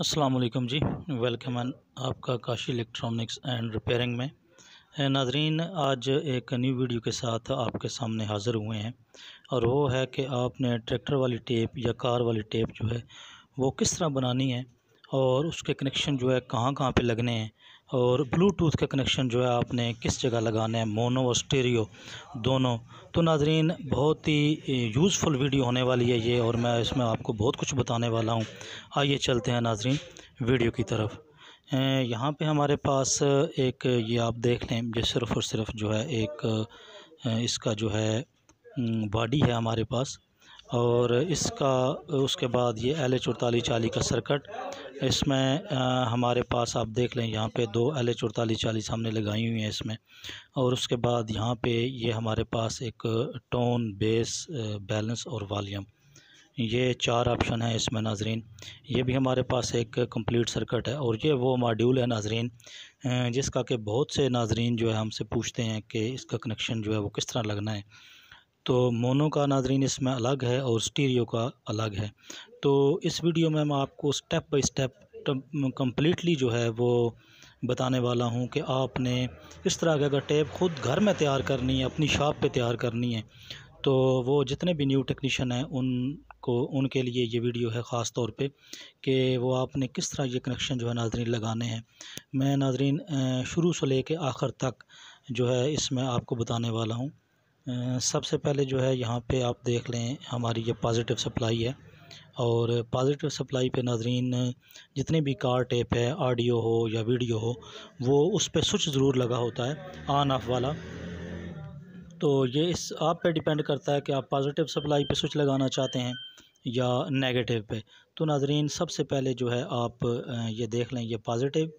असलकम जी welcome N आपका Kashi electronics and repairing में नाजरीन आज एक न्यू वीडियो के साथ आपके सामने हाज़िर हुए हैं और वो है कि आपने ट्रैक्टर वाली टेप या कार वाली टेप जो है वो किस तरह बनानी है और उसके कनेक्शन जो है कहाँ कहाँ पे लगने हैं और ब्लूटूथ का कनेक्शन जो है आपने किस जगह लगाना है मोनो और स्टेरियो दोनों तो नाजरीन बहुत ही यूज़फुल वीडियो होने वाली है ये और मैं इसमें आपको बहुत कुछ बताने वाला हूँ आइए चलते हैं नाजरीन वीडियो की तरफ यहाँ पे हमारे पास एक ये आप देख लें ये सिर्फ़ और सिर्फ जो है एक इसका जो है बॉडी है हमारे पास और इसका उसके बाद ये एल एच चाली का सर्कट इसमें हमारे पास आप देख लें यहाँ पे दो एल एच अड़तालीस चालीस हमने लगाई हुई हैं इसमें और उसके बाद यहाँ पे ये हमारे पास एक टोन बेस बैलेंस और वॉल्यूम ये चार ऑप्शन है इसमें नाजरीन ये भी हमारे पास एक कंप्लीट सर्किट है और ये वो मॉड्यूल है नाजरीन जिसका कि बहुत से नाजरीन जो है हमसे पूछते हैं कि इसका कनेक्शन जो है वो किस तरह लगना है तो मोनो का नाजरीन इसमें अलग है और स्टीरियो का अलग है तो इस वीडियो में मैं आपको स्टेप बाय स्टेप कम्प्लीटली जो है वो बताने वाला हूँ कि आपने इस तरह के अगर टेप ख़ुद घर में तैयार करनी है अपनी शॉप पे तैयार करनी है तो वो जितने भी न्यू टेक्नीशियन हैं उनको उनके लिए ये वीडियो है ख़ास तौर पे कि वो आपने किस तरह ये कनेक्शन जो है नाजरीन लगाने हैं मैं नाजरीन शुरू से ले आखिर तक जो है इसमें आपको बताने वाला हूँ सबसे पहले जो है यहाँ पे आप देख लें हमारी ये पॉजिटिव सप्लाई है और पॉजिटिव सप्लाई पे नाजरीन जितने भी कार टेप है ऑडियो हो या वीडियो हो वो उस पर स्विच ज़रूर लगा होता है ऑन ऑफ वाला तो ये इस आप पे डिपेंड करता है कि आप पॉजिटिव सप्लाई पे स्विच लगाना चाहते हैं या नेगेटिव पे तो नाजरीन सबसे पहले जो है आप ये देख लें ये पॉजिटिव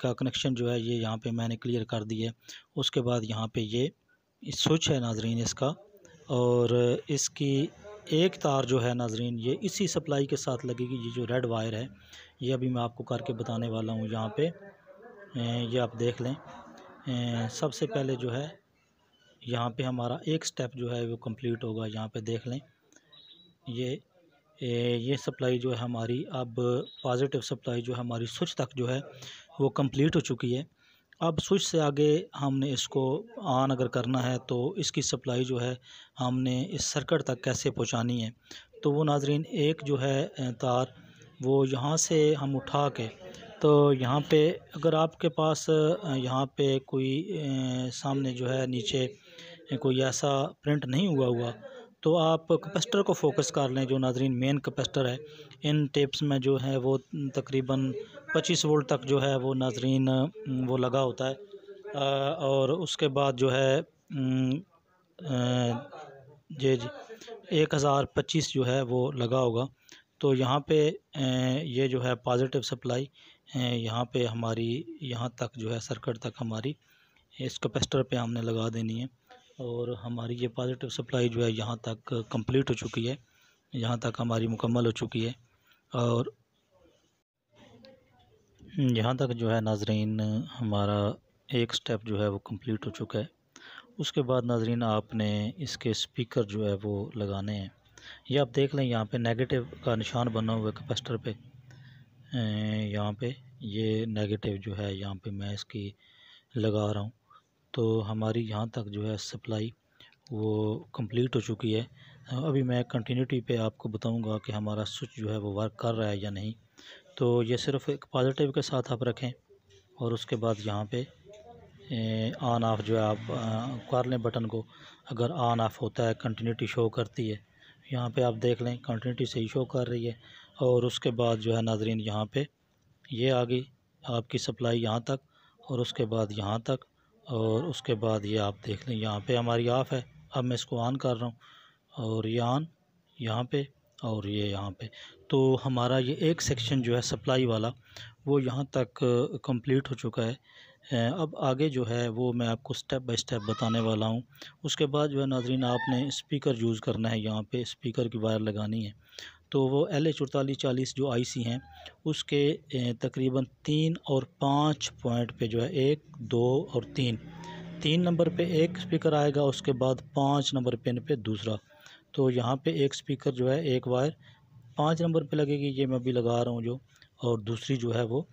का कनेक्शन जो है ये यहाँ पे मैंने क्लियर कर दिया उसके बाद यहाँ पे ये स्विच है नाजरीन इसका और इसकी एक तार जो है नाजरीन ये इसी सप्लाई के साथ लगेगी ये जो रेड वायर है ये अभी मैं आपको करके बताने वाला हूँ यहाँ पे अं, ये आप देख लें अं, सबसे पहले जो है यहाँ पे हमारा एक स्टेप जो है वो कंप्लीट होगा यहाँ पे देख लें ये अं, ये सप्लाई जो है हमारी अब पॉजिटिव सप्लाई जो है हमारी स्विच तक जो है वो कंप्लीट हो चुकी है अब स्विच से आगे हमने इसको ऑन अगर करना है तो इसकी सप्लाई जो है हमने इस सर्कट तक कैसे पहुंचानी है तो वो नाजरीन एक जो है तार वो यहाँ से हम उठा के तो यहाँ पे अगर आपके पास यहाँ पे कोई सामने जो है नीचे कोई ऐसा प्रिंट नहीं हुआ हुआ तो आप कैपेसिटर को फोकस कर लें जो नाजरीन मेन कैपेसिटर है इन टेप्स में जो है वो तकरीबन पच्चीस वोल्ट तक जो है वो नाजरीन वो लगा होता है और उसके बाद जो है जे जी एक हज़ार पच्चीस जो है वो लगा होगा तो यहाँ पे ये जो है पॉजिटिव सप्लाई यहाँ पे हमारी यहाँ तक जो है सर्किट तक हमारी इस कैपेसिटर पे हमने लगा देनी है और हमारी ये पॉजिटिव सप्लाई जो है यहाँ तक कंप्लीट हो चुकी है यहाँ तक हमारी मुकम्मल हो चुकी है और यहाँ तक जो है नाजरीन हमारा एक स्टेप जो है वो कंप्लीट हो चुका है उसके बाद नाजरीन आपने इसके स्पीकर जो है वो लगाने हैं ये आप देख लें यहाँ पे नेगेटिव का निशान बना हुआ है कैपेसिटर पे यहाँ पे ये नेगेटिव जो है यहाँ पे मैं इसकी लगा रहा हूँ तो हमारी यहाँ तक जो है सप्लाई वो कंप्लीट हो चुकी है अभी मैं कंटिन्यूटी पे आपको बताऊंगा कि हमारा स्विच जो है वो वर्क कर रहा है या नहीं तो ये सिर्फ एक पॉजिटिव के साथ आप रखें और उसके बाद यहाँ पे ऑन ऑफ़ जो है आप कर लें बटन को अगर ऑन ऑफ़ होता है कंटिन्यूटी शो करती है यहाँ पे आप देख लें कंटिन्यूटी सही शो कर रही है और उसके बाद जो है नाजरीन यहाँ पे ये आ गई आपकी सप्लाई यहाँ तक और उसके बाद यहाँ तक और उसके बाद ये आप देख लें यहाँ पर हमारी ऑफ़ है अब मैं इसको ऑन कर रहा हूँ और ये ऑन यहाँ पर और ये यहाँ पे तो हमारा ये एक सेक्शन जो है सप्लाई वाला वो यहाँ तक कंप्लीट हो चुका है अब आगे जो है वो मैं आपको स्टेप बाय स्टेप बताने वाला हूँ उसके बाद जो है नाजरीन आपने स्पीकर यूज़ करना है यहाँ पे स्पीकर की वायर लगानी है तो वो एल एच उड़तालीस चालीस जो आईसी हैं उसके तकरीबन तीन और पाँच पॉइंट पे जो है एक दो और तीन तीन नंबर पे एक स्पीकर आएगा उसके बाद पाँच नंबर पिन पे दूसरा तो यहाँ पे एक स्पीकर जो है एक वायर पाँच नंबर पे लगेगी ये मैं अभी लगा रहा हूँ जो और दूसरी जो है वो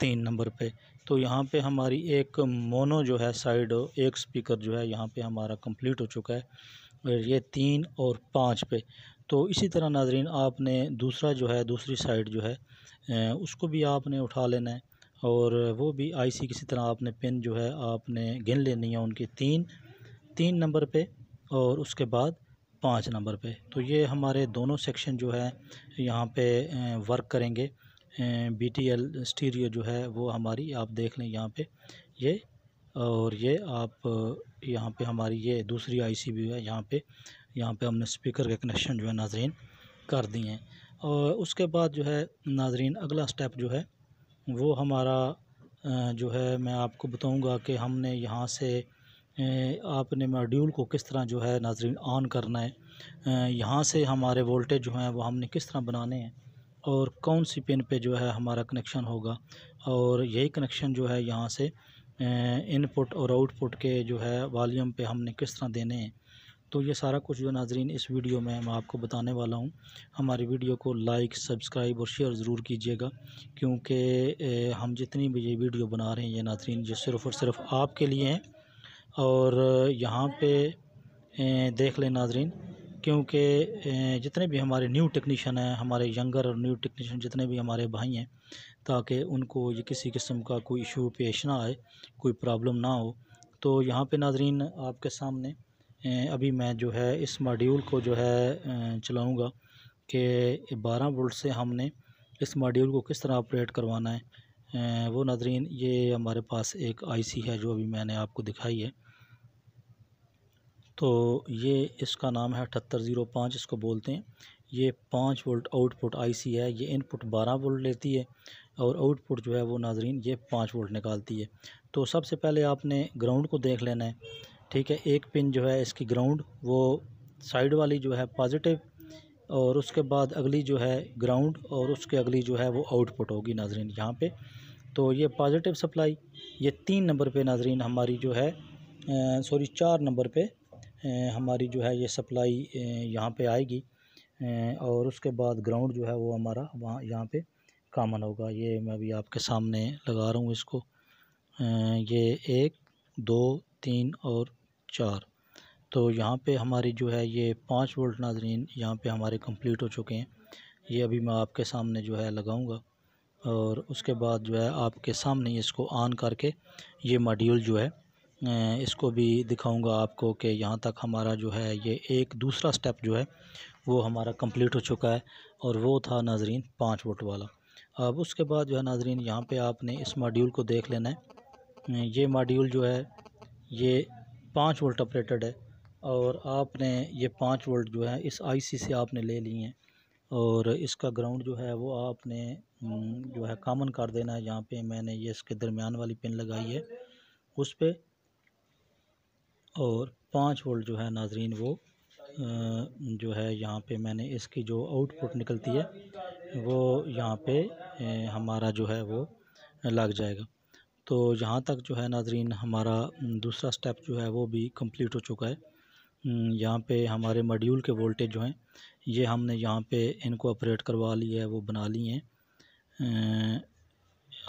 तीन नंबर पे तो यहाँ पे हमारी एक मोनो जो है साइड एक स्पीकर जो है यहाँ पे हमारा कंप्लीट हो चुका है ये तीन और पाँच पे तो इसी तरह नाजरीन आपने दूसरा जो है दूसरी साइड जो है उसको भी आपने उठा लेना है और वो भी आईसी किसी तरह आपने पिन जो है आपने गिन लेनी है उनकी तीन तीन नंबर पे और उसके बाद पाँच नंबर पे तो ये हमारे दोनों सेक्शन जो है यहाँ पे वर्क करेंगे बी टी एल स्टीरियो जो है वो हमारी आप देख लें यहाँ पे ये और ये आप यहाँ पे हमारी ये दूसरी सी व्यू है यहाँ पे यहाँ पे हमने स्पीकर के कनेक्शन जो है नाजरीन कर दिए हैं और उसके बाद जो है नाजरीन अगला स्टेप जो है वो हमारा जो है मैं आपको बताऊँगा कि हमने यहाँ से आपने मॉड्यूल को किस तरह जो है नाजरीन ऑन करना है यहाँ से हमारे वोल्टेज जो हैं वो हमने किस तरह बनाने हैं और कौन सी पिन पे जो है हमारा कनेक्शन होगा और यही कनेक्शन जो है यहाँ से इनपुट और आउटपुट के जो है वॉल्यूम पे हमने किस तरह देने हैं तो ये सारा कुछ जो नाजरीन इस वीडियो में मैं आपको बताने वाला हूँ हमारी वीडियो को लाइक सब्सक्राइब और शेयर ज़रूर कीजिएगा क्योंकि हम जितनी भी ये वीडियो बना रहे हैं ये नाजरीन ये सिर्फ़ और सिर्फ आपके लिए हैं और यहाँ पे देख लें नाजरीन क्योंकि जितने भी हमारे न्यू टेक्नीशियन हैं हमारे यंगर और न्यू टेक्नीशियन जितने भी हमारे भाई हैं ताकि उनको ये किसी किस्म का कोई इशू पेश ना आए कोई प्रॉब्लम ना हो तो यहाँ पे नाजरीन आपके सामने अभी मैं जो है इस मॉड्यूल को जो है चलाऊँगा कि बारह वोल्ट से हमने इस मॉड्यूल को किस तरह ऑपरेट करवाना है वो नाजरीन ये हमारे पास एक आईसी है जो अभी मैंने आपको दिखाई है तो ये इसका नाम है अठहत्तर ज़ीरो पाँच इसको बोलते हैं ये पाँच वोल्ट आउटपुट आईसी है ये इनपुट बारह वोल्ट लेती है और आउटपुट जो है वो नाजरीन ये पाँच वोल्ट निकालती है तो सबसे पहले आपने ग्राउंड को देख लेना है ठीक है एक पिन जो है इसकी ग्राउंड वो साइड वाली जो है पॉजिटिव और उसके बाद अगली जो है ग्राउंड और उसके अगली जो है वो आउटपुट होगी नाजरीन यहाँ पे तो ये पॉजिटिव सप्लाई ये तीन नंबर पे नाजरीन हमारी जो है सॉरी चार नंबर पे हमारी जो है ये सप्लाई यहाँ पे आएगी और उसके बाद ग्राउंड जो है वो हमारा वहाँ यहाँ पे कामन होगा ये मैं अभी आपके सामने लगा रहा हूँ इसको ये एक दो तीन और चार तो यहाँ पे हमारी जो है ये पाँच वोल्ट नाजरीन यहाँ पे हमारे कंप्लीट हो चुके हैं ये अभी मैं आपके सामने जो है लगाऊँगा और उसके बाद जो है आपके सामने इसको ऑन करके ये मॉड्यूल जो है इसको भी दिखाऊंगा आपको कि यहाँ तक हमारा जो है ये एक दूसरा स्टेप जो है वो हमारा कंप्लीट हो चुका है और वो था नाजरीन पाँच वोट वाला अब उसके बाद जो है नाजरीन यहाँ पे आपने इस मॉड्यूल को देख लेना है ये मॉड्यूल जो है ये पाँच वोल्ट ऑपरेटेड है और आपने ये पाँच वोल्ट जो है इस आई से आपने ले ली हैं और इसका ग्राउंड जो है वो आपने जो है कामन कर देना है यहाँ पर मैंने ये इसके दरमियान वाली पिन लगाई है उस पर और पाँच वोल्ट जो है नाजरीन वो जो है यहाँ पे मैंने इसकी जो आउटपुट निकलती है वो यहाँ पे हमारा जो है वो लग जाएगा तो यहाँ तक जो है नाजरीन हमारा दूसरा स्टेप जो है वो भी कंप्लीट हो चुका है यहाँ पे हमारे मॉड्यूल के वोल्टेज जो हैं ये हमने यहाँ पे इनको ऑपरेट करवा लिया है वो बना ली हैं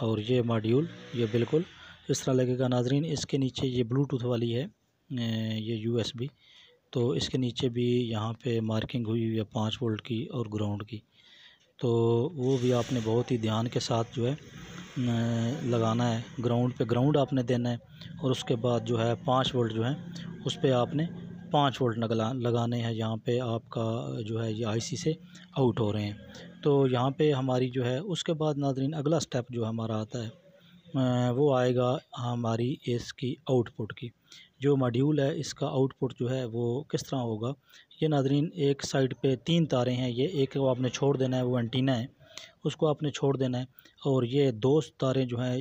और ये मॉड्यूल ये बिल्कुल इस तरह लगेगा नाजरीन इसके नीचे ये ब्लूटूथ वाली है ये यूएसबी तो इसके नीचे भी यहाँ पे मार्किंग हुई हुई है पाँच वोल्ट की और ग्राउंड की तो वो भी आपने बहुत ही ध्यान के साथ जो है लगाना है ग्राउंड पे ग्राउंड आपने देना है और उसके बाद जो है पाँच वोल्ट जो है उस पर आपने पाँच वोल्ट नगला लगाने हैं यहाँ पे आपका जो है ये आईसी से आउट हो रहे हैं तो यहाँ पे हमारी जो है उसके बाद नादरीन अगला स्टेप जो हमारा आता है वो आएगा हमारी इसकी आउटपुट की जो मॉड्यूल है इसका आउटपुट जो है वो किस तरह होगा ये नाजरीन एक साइड पे तीन तारे हैं ये एक वो आपने छोड़ देना है वो एंटीना है उसको आपने छोड़ देना है और ये दो तारें जो हैं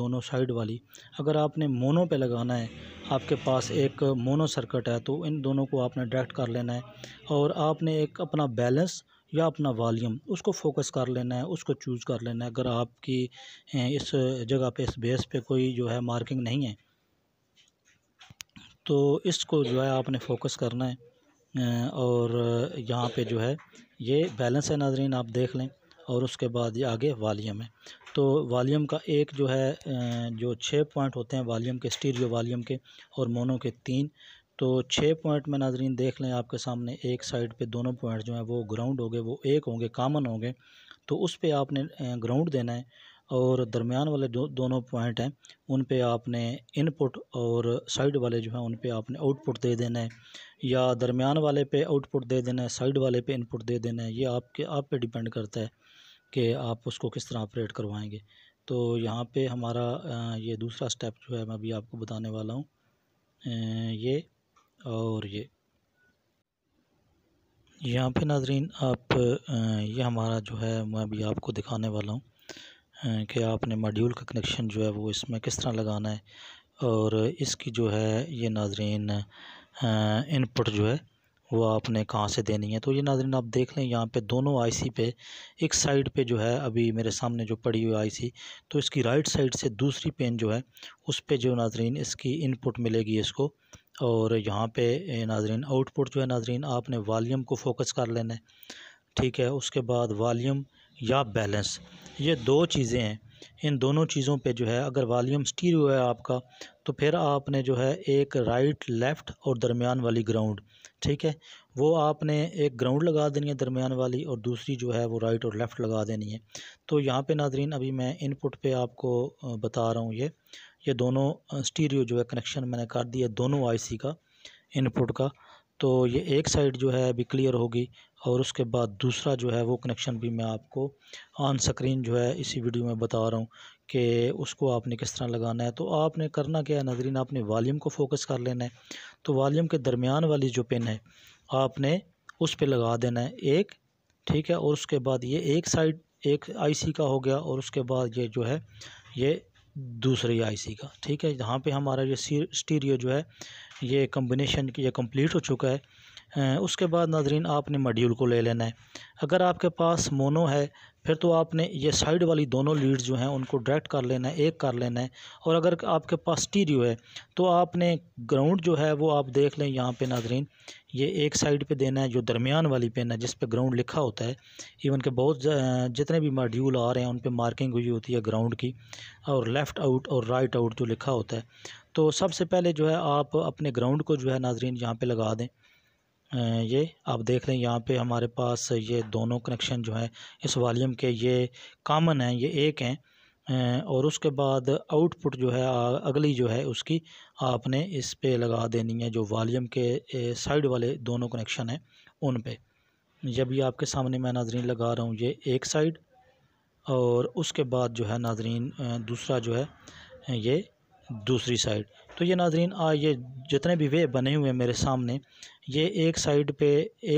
दोनों साइड वाली अगर आपने मोनो पे लगाना है आपके पास एक मोनो सर्किट है तो इन दोनों को आपने डायरेक्ट कर लेना है और आपने एक अपना बैलेंस या अपना वॉल्यूम उसको फोकस कर लेना है उसको चूज़ कर लेना है अगर आपकी इस जगह पे इस बेस पे कोई जो है मार्किंग नहीं है तो इसको जो है आपने फोकस करना है और यहाँ पे जो है ये बैलेंस है नाजरीन आप देख लें और उसके बाद ये आगे वालीम है तो वालीम का एक जो है जो छः पॉइंट होते हैं वालीम के स्टीरियो वालीम के और मोनो के तीन तो छः पॉइंट में नाजरीन देख लें आपके सामने एक साइड पे दोनों पॉइंट जो हैं वो ग्राउंड होंगे वो एक होंगे कामन होंगे तो उस पर आपने ग्राउंड देना है और दरमियान वाले दो दोनों पॉइंट हैं उन पे आपने इनपुट और साइड वाले जो हैं उन पे आपने आउटपुट दे देना है या दरमियान वाले पे आउटपुट दे देना है साइड वाले पे इनपुट दे देना है ये आपके आप पे डिपेंड करता है कि आप उसको किस तरह ऑपरेट करवाएंगे तो यहाँ पे हमारा ये दूसरा स्टेप जो है मैं अभी आपको बताने वाला हूँ ये और ये यहाँ पे नाजरीन आप ये हमारा जो है मैं अभी आपको दिखाने वाला हूँ कि आपने मॉड्यूल का कनेक्शन जो है वो इसमें किस तरह लगाना है और इसकी जो है ये नाजरीन इनपुट जो है वो आपने कहाँ से देनी है तो ये नाजरीन आप देख लें यहाँ पे दोनों आईसी पे एक साइड पे जो है अभी मेरे सामने जो पड़ी हुई आईसी तो इसकी राइट साइड से दूसरी पेन जो है उस पे जो नाजरीन इसकी इनपुट मिलेगी इसको और यहाँ पे नाजरीन आउटपुट जो है नाजरीन आपने वालीम को फोकस कर लेना है ठीक है उसके बाद वालीम या बैलेंस ये दो चीज़ें हैं इन दोनों चीज़ों पे जो है अगर स्टीर स्टीरियो है आपका तो फिर आपने जो है एक राइट लेफ़्ट और दरमियान वाली ग्राउंड ठीक है वो आपने एक ग्राउंड लगा देनी है दरमियान वाली और दूसरी जो है वो राइट और लेफ़्ट लगा देनी है तो यहाँ पे नाजरीन अभी मैं इनपुट पे आपको बता रहा हूँ ये ये दोनों स्टीरियो जो है कनेक्शन मैंने कर दिया दोनों आईसी का इनपुट का तो ये एक साइड जो है अभी क्लियर होगी और उसके बाद दूसरा जो है वो कनेक्शन भी मैं आपको ऑन स्क्रीन जो है इसी वीडियो में बता रहा हूँ कि उसको आपने किस तरह लगाना है तो आपने करना क्या है नजरीन आपने वॉल्यूम को फोकस कर लेना है तो वॉल्यूम के दरमियान वाली जो पिन है आपने उस पर लगा देना है एक ठीक है और उसके बाद ये एक साइड एक आईसी का हो गया और उसके बाद ये जो है ये दूसरी आईसी का ठीक है जहाँ पे हमारा ये स्टीरियो जो है ये कम्बिनेशन ये कंप्लीट हो चुका है उसके बाद नाजरीन आपने मॉड्यूल को ले लेना है अगर आपके पास मोनो है फिर तो आपने ये साइड वाली दोनों लीड जो हैं उनको डायरेक्ट कर लेना है एक कर लेना है और अगर आपके पास स्टीरियो है तो आपने ग्राउंड जो है वो आप देख लें यहाँ पे नाजरीन ये एक साइड पे देना है जो दरमियान वाली पेन है जिस पे ग्राउंड लिखा होता है इवन के बहुत जितने भी मॉड्यूल आ रहे हैं उन पर मार्किंग हुई होती है ग्राउंड की और लेफ़्ट आउट और राइट आउट जो लिखा होता है तो सबसे पहले जो है आप अपने ग्राउंड को जो है नाजरीन यहाँ पर लगा दें ये आप देख लें यहाँ पे हमारे पास ये दोनों कनेक्शन जो हैं इस वॉल्यूम के ये कामन हैं ये एक हैं और उसके बाद आउटपुट जो है अगली जो है उसकी आपने इस पे लगा देनी है जो वॉल्यूम के साइड वाले दोनों कनेक्शन हैं उन पे जब ये आपके सामने मैं नाजरीन लगा रहा हूँ ये एक साइड और उसके बाद जो है नाजरीन दूसरा जो है ये दूसरी साइड तो ये नाजरीन आ ये जितने भी वे बने हुए हैं मेरे सामने ये एक साइड पे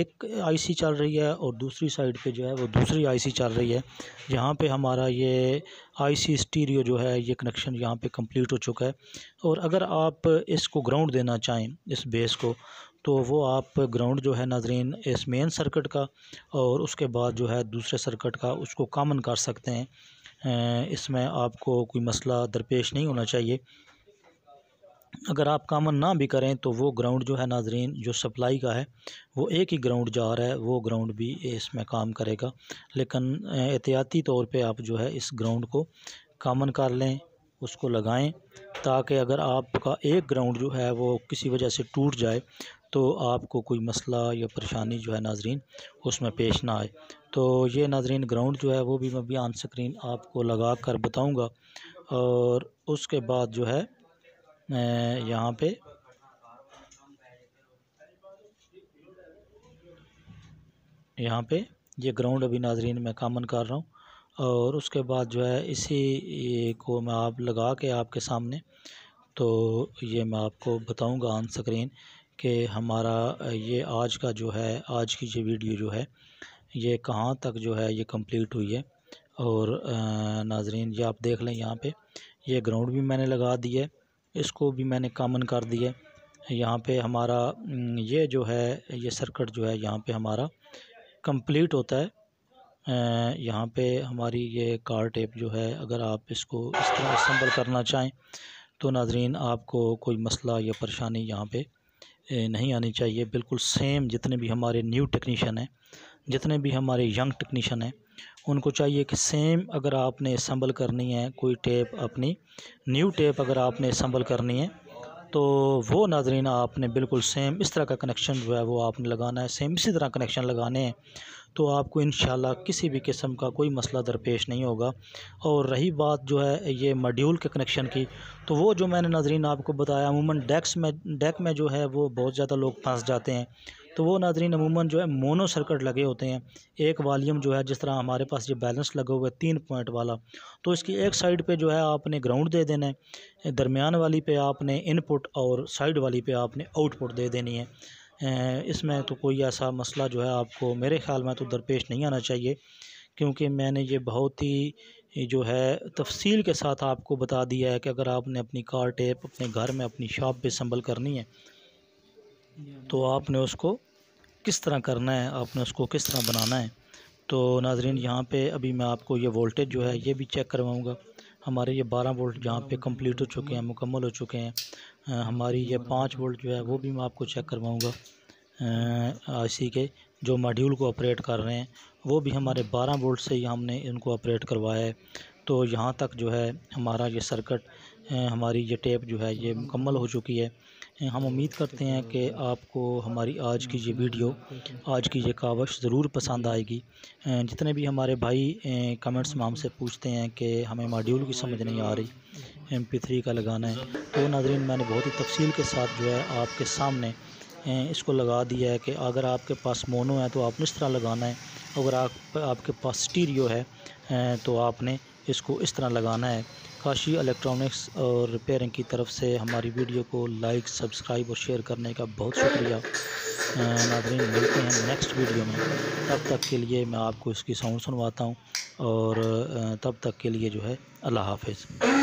एक आईसी चल रही है और दूसरी साइड पे जो है वो दूसरी आईसी चल रही है जहाँ पे हमारा ये आईसी स्टीरियो जो है ये कनेक्शन यहाँ पे कंप्लीट हो चुका है और अगर आप इसको ग्राउंड देना चाहें इस बेस को तो वो आप ग्राउंड जो है नाजरीन इस मेन सर्किट का और उसके बाद जो है दूसरे सर्किट का उसको कामन कर सकते हैं इसमें आपको कोई मसला दरपेश नहीं होना चाहिए अगर आप कामन ना भी करें तो वो ग्राउंड जो है नाजरीन जो सप्लाई का है वो एक ही ग्राउंड जा रहा है वो ग्राउंड भी इसमें काम करेगा लेकिन एहतियाती तौर पे आप जो है इस ग्राउंड को कामन कर लें उसको लगाएं ताकि अगर आपका एक ग्राउंड जो है वो किसी वजह से टूट जाए तो आपको कोई मसला या परेशानी जो है नाजरीन उसमें पेश ना आए तो ये नाजरीन ग्राउंड जो है वो भी मैं भी ऑन स्क्रीन आपको लगा कर बताऊँगा और उसके बाद जो है यहाँ पे यहाँ पे ये ग्राउंड अभी नाजरीन मैं कामन कर रहा हूँ और उसके बाद जो है इसी को मैं आप लगा के आपके सामने तो ये मैं आपको बताऊंगा ऑन स्क्रीन कि हमारा ये आज का जो है आज की ये वीडियो जो है ये कहाँ तक जो है ये कंप्लीट हुई है और नाजरीन ये आप देख लें यहाँ पे ये ग्राउंड भी मैंने लगा दी है इसको भी मैंने कामन कर दिया यहाँ पे हमारा हम्म, ये जो है ये सर्किट जो है यहाँ पे हमारा कंप्लीट होता है यहाँ पे हमारी ये कार टेप जो है अगर आप इसको इस तरह इस्तेमाल करना चाहें तो नाजरीन आपको कोई मसला या परेशानी यहाँ पे नहीं आनी चाहिए बिल्कुल सेम जितने भी हमारे न्यू टेक्नीशियन हैं जितने भी हमारे यंग टेक्नीशियन हैं उनको चाहिए कि सेम अगर आपने संभल करनी है कोई टेप अपनी न्यू टेप अगर आपने संभल करनी है तो वो नाजरीन आपने बिल्कुल सेम इस तरह का कनेक्शन जो है वो आपने लगाना है सेम इसी तरह कनेक्शन लगाने हैं तो आपको इन किसी भी किस्म का कोई मसला दरपेश नहीं होगा और रही बात जो है ये मॉड्यूल के कनेक्शन की तो वो जो मैंने नाजरीन आपको बताया अमूमन डेस्क में डेक में जो है वो बहुत ज़्यादा लोग फंस जाते हैं तो वो नाजरीन अमूमन जो है मोनो सर्किट लगे होते हैं एक वालीम जो है जिस तरह हमारे पास ये बैलेंस लगा हुए तीन पॉइंट वाला तो इसकी एक साइड पे जो है आपने ग्राउंड दे देना है दरमियान वाली पे आपने इनपुट और साइड वाली पे आपने आउटपुट दे देनी है इसमें तो कोई ऐसा मसला जो है आपको मेरे ख्याल में तो दरपेश नहीं आना चाहिए क्योंकि मैंने ये बहुत ही जो है तफसील के साथ आपको बता दिया है कि अगर आपने अपनी कार टेप अपने घर में अपनी शॉप पर संभल करनी है तो आपने उसको किस तरह करना है आपने उसको किस तरह बनाना है तो नाजरीन यहाँ पे अभी मैं आपको ये वोल्टेज जो है ये भी चेक करवाऊँगा हमारे ये बारह वोल्ट जहाँ पे कंप्लीट हो चुके हैं मुकम्मल हो चुके हैं हमारी ये पाँच वोल्ट जो है वो भी मैं आपको चेक करवाऊँगा आईसी के जो मॉड्यूल को ऑपरेट कर रहे हैं वो भी हमारे बारह वोल्ट से ही हमने इनको ऑपरेट करवाया है तो यहाँ तक जो है हमारा ये सर्कट हमारी ये टेप जो है ये मुकम्मल हो चुकी है हम उम्मीद करते हैं कि आपको हमारी आज की ये वीडियो आज की ये कावश ज़रूर पसंद आएगी जितने भी हमारे भाई कमेंट्स में हमसे पूछते हैं कि हमें मॉड्यूल की समझ नहीं आ रही एम पी थ्री का लगाना है तो नाजरीन मैंने बहुत ही तफसील के साथ जो है आपके सामने इसको लगा दिया है कि अगर आपके पास मोनो है तो आपने इस तरह लगाना है अगर आप आपके पास स्टीरियो है तो आपने इसको इस तरह लगाना है काशी इलेक्ट्रॉनिक्स और रिपेयरिंग की तरफ से हमारी वीडियो को लाइक सब्सक्राइब और शेयर करने का बहुत शुक्रिया नाजरीन मिलते हैं नेक्स्ट वीडियो में तब तक के लिए मैं आपको इसकी साउंड सुनवाता हूँ और तब तक के लिए जो है अल्लाह हाफिज़